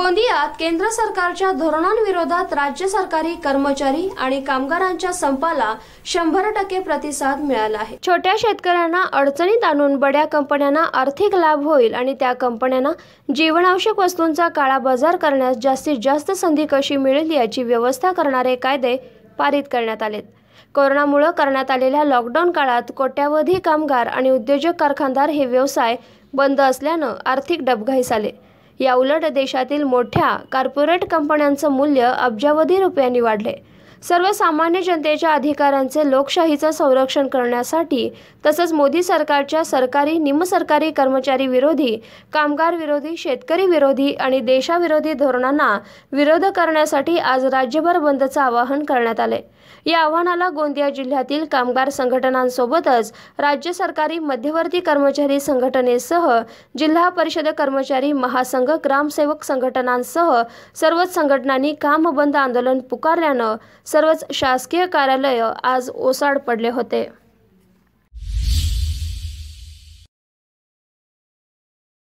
गोंदियात केंद्र सरकारच्या धोरणांविरोधात राज्य सरकारी कर्मचारी आणि कामगारांच्या संपाला शंभर टक्के प्रतिसाद मिळाला आहे छोट्या शेतकऱ्यांना अडचणीत आणून बड्या कंपन्यांना आर्थिक लाभ होईल आणि त्या कंपन्यांना जीवनावश्यक वस्तूंचा काळा बाजार करण्यास जास्तीत जास्त संधी कशी मिळेल याची व्यवस्था करणारे कायदे पारित करण्यात आलेत कोरोनामुळे करण्यात आलेल्या लॉकडाऊन काळात कोट्यावधी कामगार आणि उद्योजक कारखानदार हे व्यवसाय बंद असल्यानं आर्थिक डबघाईस आले याउलट देशातील मोठ्या कॉर्पोरेट कंपन्यांचं मूल्य अब्जावधी रुपयांनी वाढले सर्वसामान्य जनतेच्या अधिकारांचे लोकशाहीचं संरक्षण करण्यासाठी तसंच मोदी सरकारच्या सरकारी निमसरकारी कर्मचारी विरोधी कामगार विरोधी शेतकरी विरोधी आणि देशाविरोधी धोरणांना विरोध करण्यासाठी आज राज्यभर बंदचं आवाहन करण्यात आले या आव्हानाला गोंदिया जिल्ह्यातील कामगार संघटनांसोबतच राज्य सरकारी मध्यवर्ती कर्मचारी संघटनेसह जिल्हा परिषद कर्मचारी महासंघ ग्रामसेवक संघटनांसह सर्वच संघटनांनी काम बंद आंदोलन पुकारल्यानं सर्वच शासकीय कार्यालयं आज ओसाड पडले होते